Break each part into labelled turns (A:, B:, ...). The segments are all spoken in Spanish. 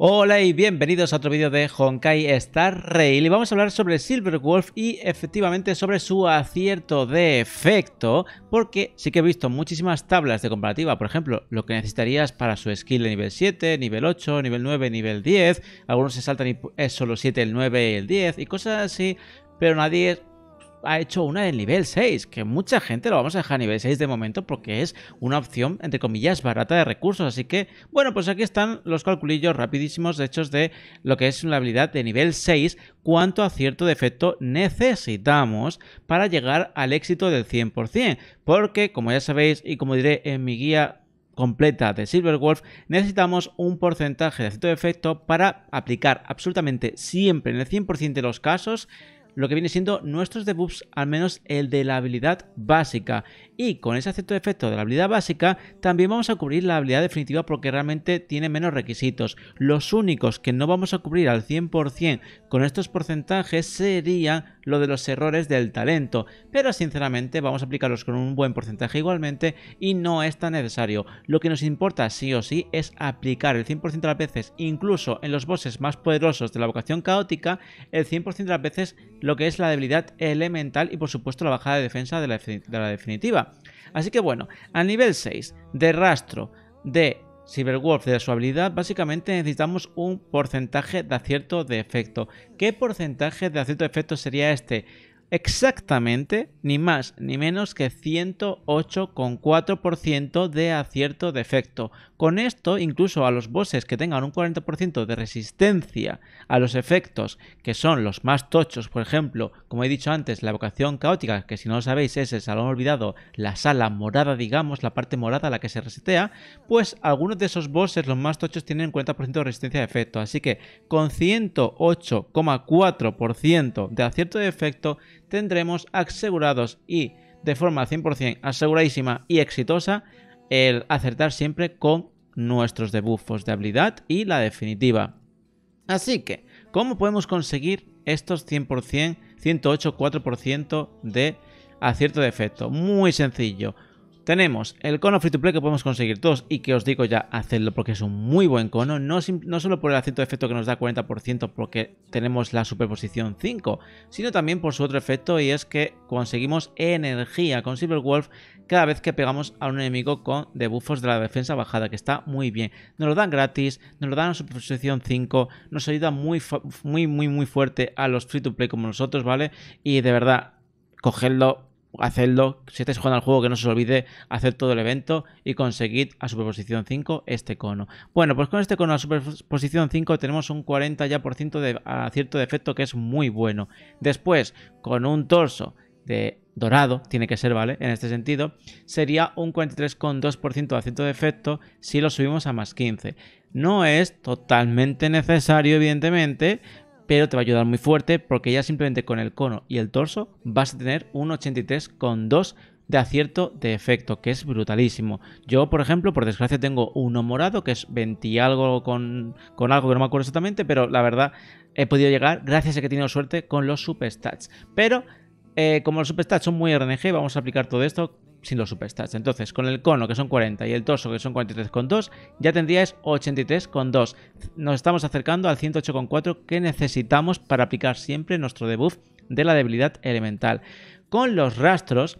A: Hola y bienvenidos a otro vídeo de Honkai Star Rail y vamos a hablar sobre Silver Wolf y efectivamente sobre su acierto de efecto porque sí que he visto muchísimas tablas de comparativa, por ejemplo, lo que necesitarías para su skill de nivel 7, nivel 8, nivel 9, nivel 10, algunos se saltan y es solo 7, el 9 y el 10 y cosas así, pero nadie ha hecho una del nivel 6, que mucha gente lo vamos a dejar a nivel 6 de momento porque es una opción, entre comillas, barata de recursos. Así que, bueno, pues aquí están los calculillos rapidísimos hechos de lo que es una habilidad de nivel 6, cuánto acierto de efecto necesitamos para llegar al éxito del 100%. Porque, como ya sabéis y como diré en mi guía completa de Silverwolf, necesitamos un porcentaje de acierto de efecto para aplicar absolutamente siempre, en el 100% de los casos, lo que viene siendo nuestros debuffs, al menos el de la habilidad básica. Y con ese acepto de efecto de la habilidad básica, también vamos a cubrir la habilidad definitiva porque realmente tiene menos requisitos. Los únicos que no vamos a cubrir al 100% con estos porcentajes serían lo de los errores del talento, pero sinceramente vamos a aplicarlos con un buen porcentaje igualmente y no es tan necesario. Lo que nos importa sí o sí es aplicar el 100% de las veces, incluso en los bosses más poderosos de la vocación caótica, el 100% de las veces lo que es la debilidad elemental y por supuesto la bajada de defensa de la, definitiva. Así que bueno, a nivel 6 de rastro de Cyberwolf de su habilidad, básicamente necesitamos un porcentaje de acierto de efecto. ¿Qué porcentaje de acierto de efecto sería este? exactamente ni más ni menos que 108,4% de acierto de efecto. Con esto, incluso a los bosses que tengan un 40% de resistencia a los efectos, que son los más tochos, por ejemplo, como he dicho antes, la evocación caótica, que si no lo sabéis es el salón olvidado, la sala morada, digamos, la parte morada a la que se resetea, pues algunos de esos bosses, los más tochos, tienen 40% de resistencia de efecto. Así que con 108,4% de acierto de efecto, tendremos asegurados y de forma 100% aseguradísima y exitosa el acertar siempre con nuestros debufos de habilidad y la definitiva. Así que, ¿cómo podemos conseguir estos 100%, 108, 4% de acierto de efecto? Muy sencillo tenemos el cono free to play que podemos conseguir todos y que os digo ya, hacedlo porque es un muy buen cono, no, no solo por el acento de efecto que nos da 40% porque tenemos la superposición 5, sino también por su otro efecto y es que conseguimos energía con Silver Wolf cada vez que pegamos a un enemigo con debuffos de la defensa bajada, que está muy bien. Nos lo dan gratis, nos lo dan a superposición 5, nos ayuda muy, muy, muy, muy fuerte a los free to play como nosotros, ¿vale? Y de verdad, cogedlo hacedlo, si estáis jugando al juego que no se os olvide hacer todo el evento y conseguir a superposición 5 este cono. Bueno, pues con este cono a superposición 5 tenemos un 40 ya por ciento de acierto de efecto que es muy bueno. Después, con un torso de dorado, tiene que ser, ¿vale? En este sentido, sería un 43,2% de acierto de efecto si lo subimos a más 15. No es totalmente necesario, evidentemente, pero te va a ayudar muy fuerte porque ya simplemente con el cono y el torso vas a tener un 83,2 de acierto de efecto, que es brutalísimo. Yo, por ejemplo, por desgracia tengo uno morado, que es 20 y algo con, con algo que no me acuerdo exactamente, pero la verdad he podido llegar gracias a que he tenido suerte con los superstats. Pero... Eh, como los superstats son muy RNG, vamos a aplicar todo esto sin los superstats. Entonces, con el cono, que son 40, y el torso, que son 43,2, ya tendríais 83,2. Nos estamos acercando al 108,4 que necesitamos para aplicar siempre nuestro debuff de la debilidad elemental. Con los rastros,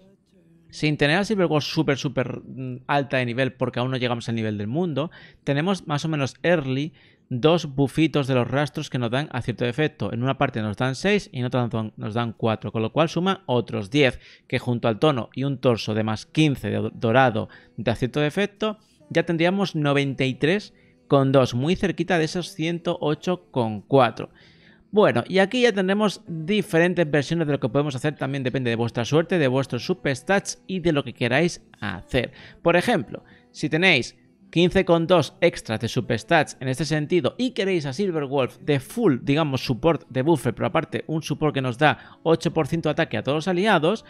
A: sin tener al Silverwolf super super mm, alta de nivel, porque aún no llegamos al nivel del mundo, tenemos más o menos early dos bufitos de los rastros que nos dan a cierto efecto. En una parte nos dan 6 y en otra nos dan 4, con lo cual suma otros 10, que junto al tono y un torso de más 15 de dorado de a cierto efecto, ya tendríamos con 2. muy cerquita de esos con 108,4. Bueno, y aquí ya tendremos diferentes versiones de lo que podemos hacer, también depende de vuestra suerte, de vuestros superstats y de lo que queráis hacer. Por ejemplo, si tenéis 15,2 extras de superstats en este sentido y queréis a Silver Wolf de full, digamos, support de buffer, pero aparte un support que nos da 8% de ataque a todos los aliados,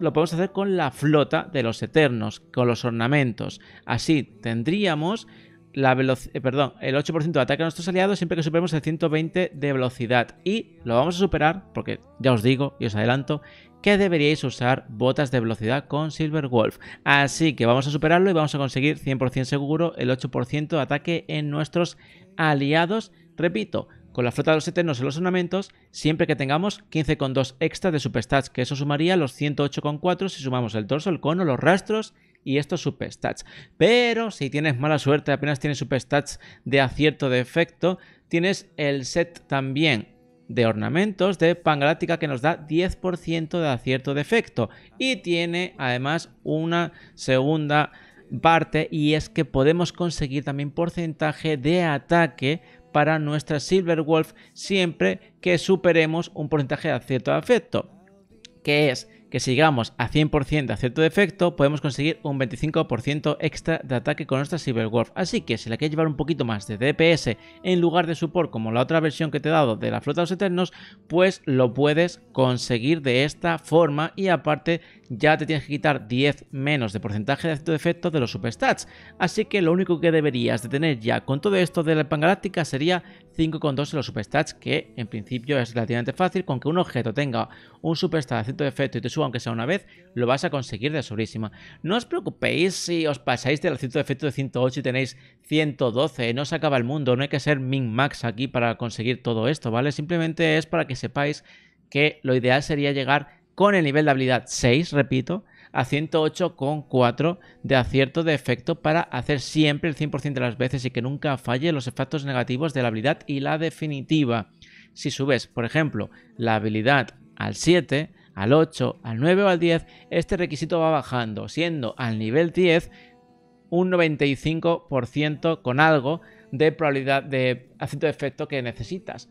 A: lo podemos hacer con la flota de los Eternos, con los ornamentos. Así tendríamos la eh, perdón, el 8% de ataque a nuestros aliados siempre que superemos el 120 de velocidad. Y lo vamos a superar porque ya os digo y os adelanto que deberíais usar botas de velocidad con Silver Wolf. Así que vamos a superarlo y vamos a conseguir 100% seguro el 8% de ataque en nuestros aliados. Repito, con la flota de los eternos en los ornamentos, siempre que tengamos 15,2 extra de superstats, que eso sumaría los 108,4 si sumamos el torso, el cono, los rastros y estos superstats. Pero si tienes mala suerte, apenas tienes superstats de acierto de efecto, tienes el set también de ornamentos de Pangaláctica que nos da 10% de acierto de efecto y tiene además una segunda parte y es que podemos conseguir también porcentaje de ataque para nuestra Silver Wolf siempre que superemos un porcentaje de acierto de efecto que es que si llegamos a 100% de cierto de efecto, podemos conseguir un 25% extra de ataque con nuestra Cyberwolf Así que si la quieres llevar un poquito más de DPS en lugar de support como la otra versión que te he dado de la flota de los Eternos, pues lo puedes conseguir de esta forma y aparte ya te tienes que quitar 10 menos de porcentaje de acierto de efecto de los superstats. Así que lo único que deberías de tener ya con todo esto de la Galáctica sería 5,2 de los superstats, que en principio es relativamente fácil. Con que un objeto tenga un superstat de acierto de efecto y te suba aunque sea una vez, lo vas a conseguir de sobrísima. No os preocupéis si os pasáis del acierto de efecto de 108 y tenéis 112. No se acaba el mundo, no hay que ser min-max aquí para conseguir todo esto, ¿vale? Simplemente es para que sepáis que lo ideal sería llegar con el nivel de habilidad 6, repito, a 108,4 de acierto de efecto para hacer siempre el 100% de las veces y que nunca falle los efectos negativos de la habilidad y la definitiva. Si subes, por ejemplo, la habilidad al 7, al 8, al 9 o al 10, este requisito va bajando, siendo al nivel 10 un 95% con algo de probabilidad de acierto de efecto que necesitas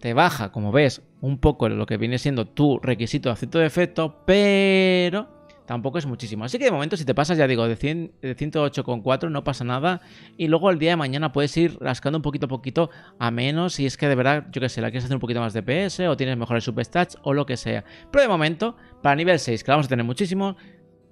A: te baja, como ves, un poco lo que viene siendo tu requisito de acento de efecto, pero tampoco es muchísimo. Así que de momento, si te pasas, ya digo, de, 108,4 no pasa nada. Y luego el día de mañana puedes ir rascando un poquito a poquito a menos. Si es que de verdad, yo que sé, la quieres hacer un poquito más de PS o tienes mejores superstats, o lo que sea. Pero de momento, para nivel 6, que la vamos a tener muchísimo,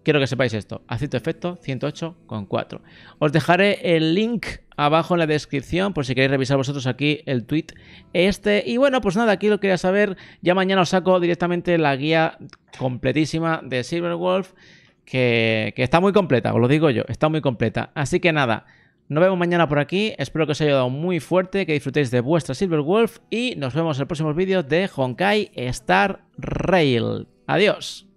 A: quiero que sepáis esto. cierto efecto 108,4. Os dejaré el link abajo en la descripción por si queréis revisar vosotros aquí el tweet este. Y bueno, pues nada, aquí lo quería saber. Ya mañana os saco directamente la guía completísima de Silverwolf, que, que está muy completa, os lo digo yo, está muy completa. Así que nada. Nos vemos mañana por aquí, espero que os haya ayudado muy fuerte, que disfrutéis de vuestra Silverwolf y nos vemos en el próximo vídeos de Honkai Star Rail. Adiós.